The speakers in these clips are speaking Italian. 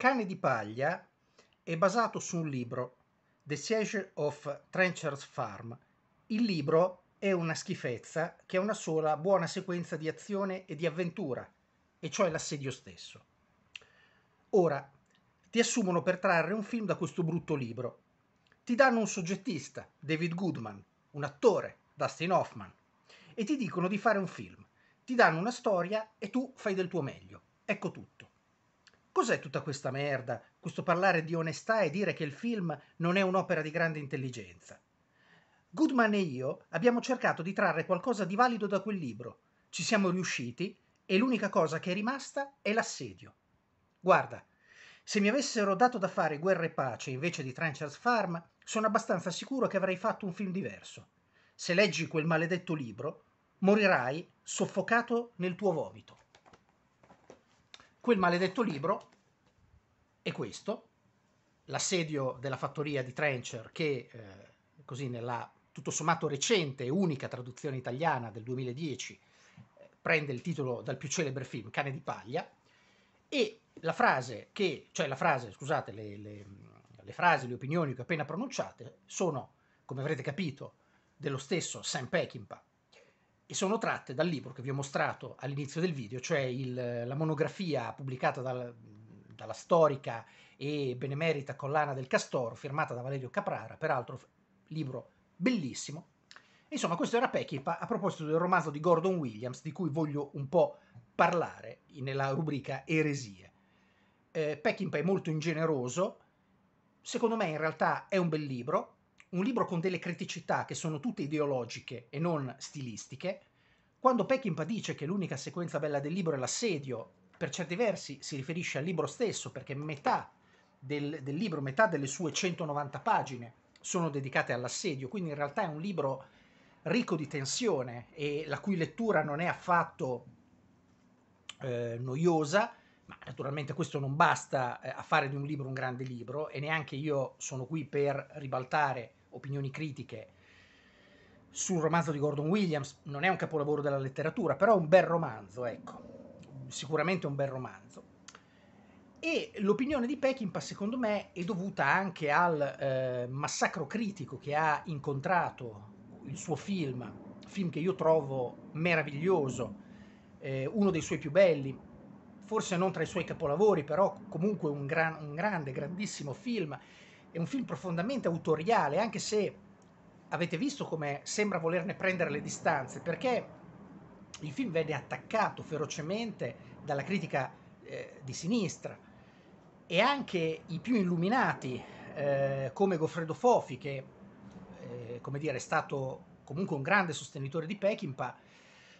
Cane di paglia è basato su un libro, The Siege of Trencher's Farm. Il libro è una schifezza che è una sola buona sequenza di azione e di avventura, e cioè l'assedio stesso. Ora, ti assumono per trarre un film da questo brutto libro. Ti danno un soggettista, David Goodman, un attore, Dustin Hoffman, e ti dicono di fare un film. Ti danno una storia e tu fai del tuo meglio. Ecco tutto. Cos'è tutta questa merda, questo parlare di onestà e dire che il film non è un'opera di grande intelligenza? Goodman e io abbiamo cercato di trarre qualcosa di valido da quel libro, ci siamo riusciti e l'unica cosa che è rimasta è l'assedio. Guarda, se mi avessero dato da fare Guerra e Pace invece di Trenchers Farm, sono abbastanza sicuro che avrei fatto un film diverso. Se leggi quel maledetto libro, morirai soffocato nel tuo vomito quel maledetto libro è questo, l'assedio della fattoria di Trencher che eh, così nella tutto sommato recente e unica traduzione italiana del 2010 eh, prende il titolo dal più celebre film Cane di paglia e la frase che, cioè la frase, scusate, le, le, le frasi, le opinioni che ho appena pronunciate sono, come avrete capito, dello stesso Sam Peckinpah e sono tratte dal libro che vi ho mostrato all'inizio del video, cioè il, la monografia pubblicata dal, dalla storica e benemerita collana del Castoro, firmata da Valerio Caprara, peraltro libro bellissimo. Insomma, questo era Pechipa a proposito del romanzo di Gordon Williams, di cui voglio un po' parlare nella rubrica Eresie. Eh, Peckinpah è molto ingeneroso, secondo me in realtà è un bel libro, un libro con delle criticità che sono tutte ideologiche e non stilistiche, quando Peckinpah dice che l'unica sequenza bella del libro è l'assedio, per certi versi si riferisce al libro stesso, perché metà del, del libro, metà delle sue 190 pagine sono dedicate all'assedio, quindi in realtà è un libro ricco di tensione e la cui lettura non è affatto eh, noiosa, ma naturalmente questo non basta eh, a fare di un libro un grande libro e neanche io sono qui per ribaltare opinioni critiche sul romanzo di Gordon Williams, non è un capolavoro della letteratura, però è un bel romanzo, ecco, sicuramente un bel romanzo. E l'opinione di Peckinpah, secondo me, è dovuta anche al eh, massacro critico che ha incontrato il suo film, film che io trovo meraviglioso, eh, uno dei suoi più belli, forse non tra i suoi capolavori, però comunque un, gran, un grande, grandissimo film è un film profondamente autoriale, anche se avete visto come sembra volerne prendere le distanze, perché il film venne attaccato ferocemente dalla critica eh, di sinistra e anche i più illuminati eh, come Goffredo Fofi, che eh, come dire, è stato comunque un grande sostenitore di Peckinpah,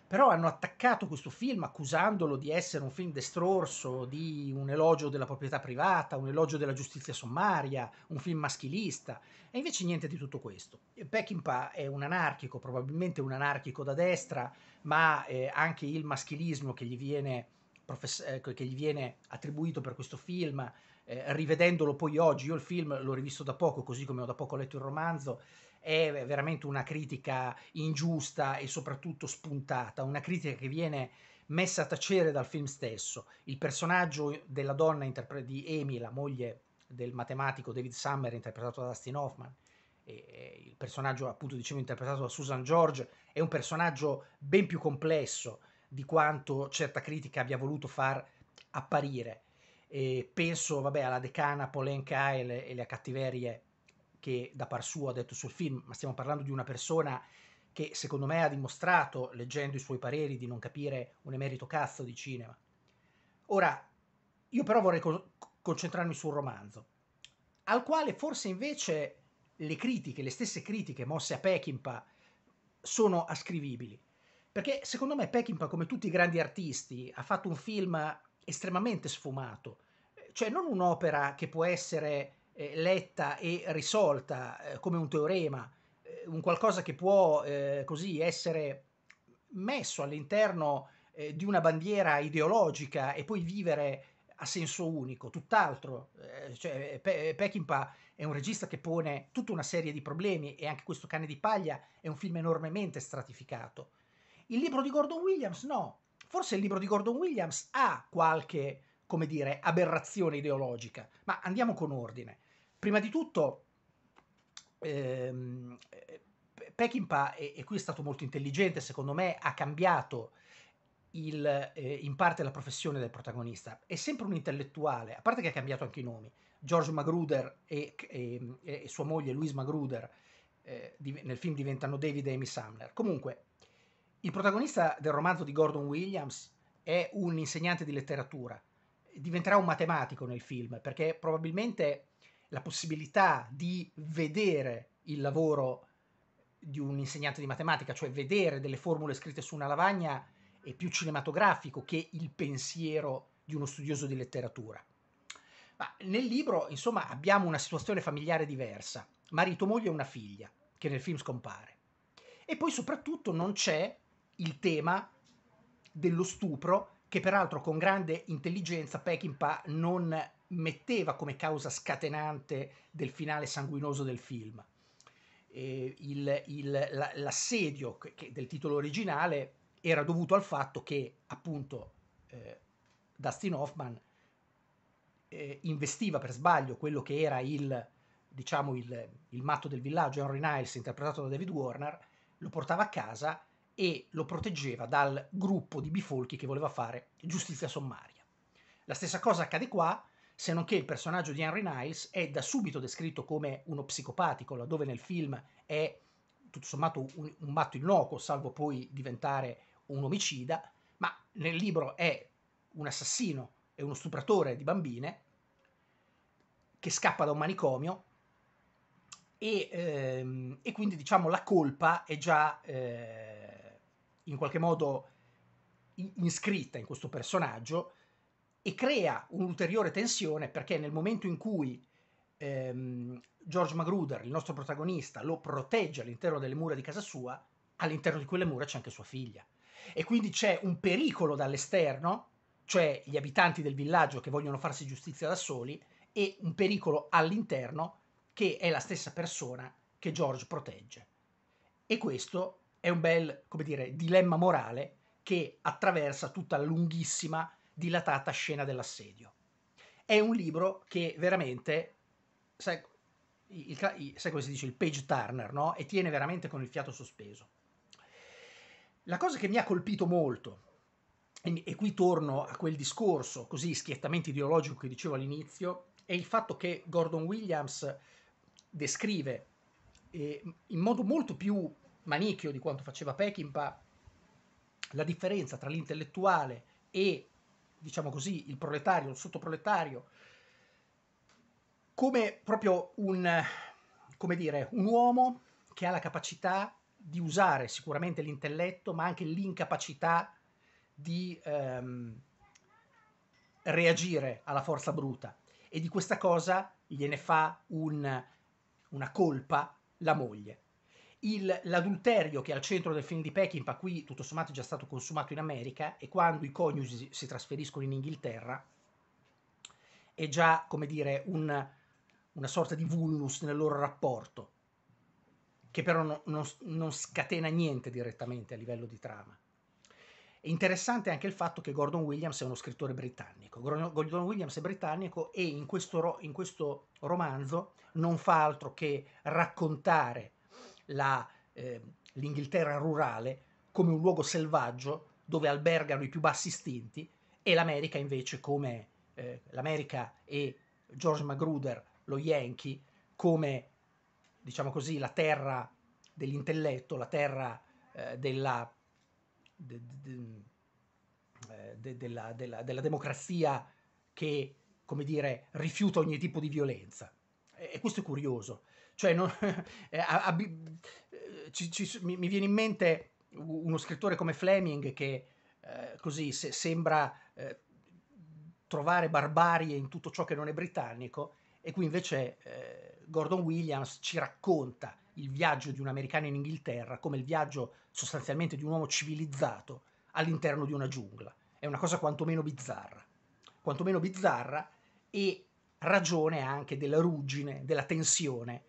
però hanno attaccato questo film accusandolo di essere un film destrorso, di un elogio della proprietà privata, un elogio della giustizia sommaria, un film maschilista, e invece niente di tutto questo. Peckinpah è un anarchico, probabilmente un anarchico da destra, ma eh, anche il maschilismo che gli, viene, profess- eh, che gli viene attribuito per questo film, eh, rivedendolo poi oggi, io il film l'ho rivisto da poco, così come ho da poco letto il romanzo, è veramente una critica ingiusta e soprattutto spuntata, una critica che viene messa a tacere dal film stesso. Il personaggio della donna interpre- di Amy, la moglie del matematico David Summer, interpretato da Dustin Hoffman, e il personaggio appunto dicevo interpretato da Susan George, è un personaggio ben più complesso di quanto certa critica abbia voluto far apparire. E penso vabbè, alla decana Pauline Kyle e le cattiverie che da par suo ha detto sul film, ma stiamo parlando di una persona che secondo me ha dimostrato, leggendo i suoi pareri, di non capire un emerito cazzo di cinema. Ora, io però vorrei co- concentrarmi sul romanzo, al quale forse invece le critiche, le stesse critiche mosse a Peckinpah sono ascrivibili. Perché secondo me Peckinpah, come tutti i grandi artisti, ha fatto un film estremamente sfumato, cioè non un'opera che può essere eh, letta e risolta eh, come un teorema, eh, un qualcosa che può così essere messo all'interno di una bandiera ideologica e poi vivere a senso unico, tutt'altro. Cioè, Pe- Peckinpah è un regista che pone tutta una serie di problemi e anche questo Cane di paglia è un film enormemente stratificato. Il libro di Gordon Williams no. Forse il libro di Gordon Williams ha qualche, come dire, aberrazione ideologica, ma andiamo con ordine. Prima di tutto, ehm, eh, Peckinpah, e, e qui è stato molto intelligente, secondo me, ha cambiato il, eh, in parte la professione del protagonista. È sempre un intellettuale, a parte che ha cambiato anche i nomi. George Magruder e, e, e sua moglie Louise Magruder eh, di, nel film diventano David e Amy Sumner. Comunque, il protagonista del romanzo di Gordon Williams è un insegnante di letteratura. Diventerà un matematico nel film perché probabilmente la possibilità di vedere il lavoro di un insegnante di matematica, cioè vedere delle formule scritte su una lavagna è più cinematografico che il pensiero di uno studioso di letteratura. Ma nel libro, insomma, abbiamo una situazione familiare diversa, marito, moglie e una figlia, che nel film scompare. E poi soprattutto non c'è il tema dello stupro, che peraltro con grande intelligenza Peckinpah non metteva come causa scatenante del finale sanguinoso del film. Il, il, la, l'assedio che, che del titolo originale era dovuto al fatto che appunto eh, Dustin Hoffman eh, investiva per sbaglio quello che era il, diciamo, il, il matto del villaggio, Henry Niles, interpretato da David Warner, lo portava a casa e lo proteggeva dal gruppo di bifolchi che voleva fare giustizia sommaria. La stessa cosa accade qua, se non che il personaggio di Henry Niles è da subito descritto come uno psicopatico, laddove nel film è tutto sommato un, un matto innocuo, salvo poi diventare un omicida, ma nel libro è un assassino e uno stupratore di bambine che scappa da un manicomio e, ehm, e quindi diciamo la colpa è già eh, in qualche modo inscritta in questo personaggio e crea un'ulteriore tensione perché nel momento in cui ehm, George Magruder, il nostro protagonista, lo protegge all'interno delle mura di casa sua, all'interno di quelle mura c'è anche sua figlia. E quindi c'è un pericolo dall'esterno, cioè gli abitanti del villaggio che vogliono farsi giustizia da soli, e un pericolo all'interno che è la stessa persona che George protegge. E questo è un bel, come dire, dilemma morale che attraversa tutta la lunghissima dilatata scena dell'assedio. È un libro che veramente, sai, il, il, sai come si dice, il page turner, no? E tiene veramente con il fiato sospeso. La cosa che mi ha colpito molto, e, e qui torno a quel discorso così schiettamente ideologico che dicevo all'inizio, è il fatto che Gordon Williams descrive eh, in modo molto più manichio di quanto faceva Peckinpah la differenza tra l'intellettuale e diciamo così, il proletario, il sottoproletario, come proprio un, come dire, un uomo che ha la capacità di usare sicuramente l'intelletto, ma anche l'incapacità di ehm, reagire alla forza bruta. E di questa cosa gliene fa un, una colpa la moglie. Il, l'adulterio che è al centro del film di Peckinpah qui tutto sommato è già stato consumato in America e quando i coniugi si trasferiscono in Inghilterra è già, come dire, un, una sorta di vulnus nel loro rapporto, che però no, non, non scatena niente direttamente a livello di trama. È interessante anche il fatto che Gordon Williams è uno scrittore britannico. Gordon Williams è britannico e in questo, in questo romanzo non fa altro che raccontare la, eh, l'Inghilterra rurale come un luogo selvaggio dove albergano i più bassi istinti e l'America invece come eh, l'America e George Magruder, lo Yankee, come diciamo così la terra dell'intelletto, la terra eh, della, de, de, de, eh, della, della, della democrazia che, come dire, rifiuta ogni tipo di violenza. E questo è curioso, cioè, non, eh, a, a, eh, ci, ci, mi, mi, viene in mente uno scrittore come Fleming che eh, così se, sembra eh, trovare barbarie in tutto ciò che non è britannico e qui invece eh, Gordon Williams ci racconta il viaggio di un americano in Inghilterra come il viaggio sostanzialmente di un uomo civilizzato all'interno di una giungla. È una cosa quantomeno bizzarra, quantomeno bizzarra e ragione anche della ruggine, della tensione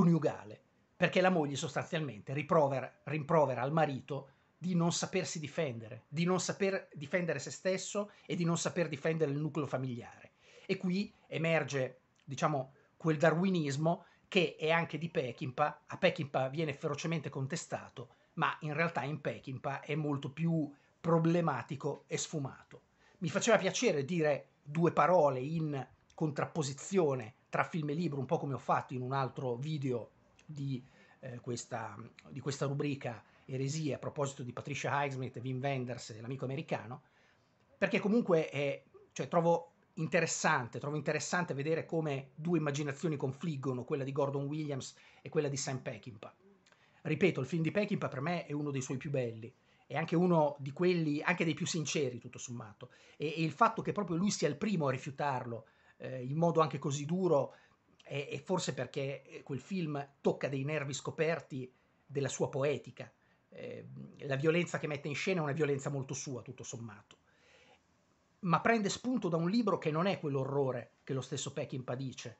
coniugale, perché la moglie sostanzialmente rimprovera, rimprovera al marito di non sapersi difendere, di non saper difendere se stesso e di non saper difendere il nucleo familiare. E qui emerge, diciamo, quel darwinismo che è anche di Peckinpah, a Peckinpah viene ferocemente contestato, ma in realtà in Peckinpah è molto più problematico e sfumato. Mi faceva piacere dire due parole in contrapposizione tra film e libro, un po' come ho fatto in un altro video di, eh, questa, di questa, rubrica Eresie a proposito di Patricia Highsmith e Wim Wenders, l'amico americano, perché comunque è, cioè, trovo interessante, trovo interessante vedere come due immaginazioni confliggono, quella di Gordon Williams e quella di Sam Peckinpah. Ripeto, il film di Peckinpah per me è uno dei suoi più belli, è anche uno di quelli, anche dei più sinceri tutto sommato, e, e il fatto che proprio lui sia il primo a rifiutarlo eh, in modo anche così duro è, e, forse perché eh, quel film tocca dei nervi scoperti della sua poetica. Eh, la violenza che mette in scena è una violenza molto sua, tutto sommato. Ma prende spunto da un libro che non è quell'orrore che lo stesso Peckinpah dice.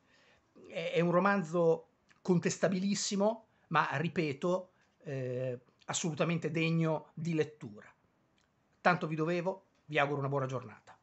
È, è un romanzo contestabilissimo, ma ripeto, eh, assolutamente degno di lettura. Tanto vi dovevo, vi auguro una buona giornata.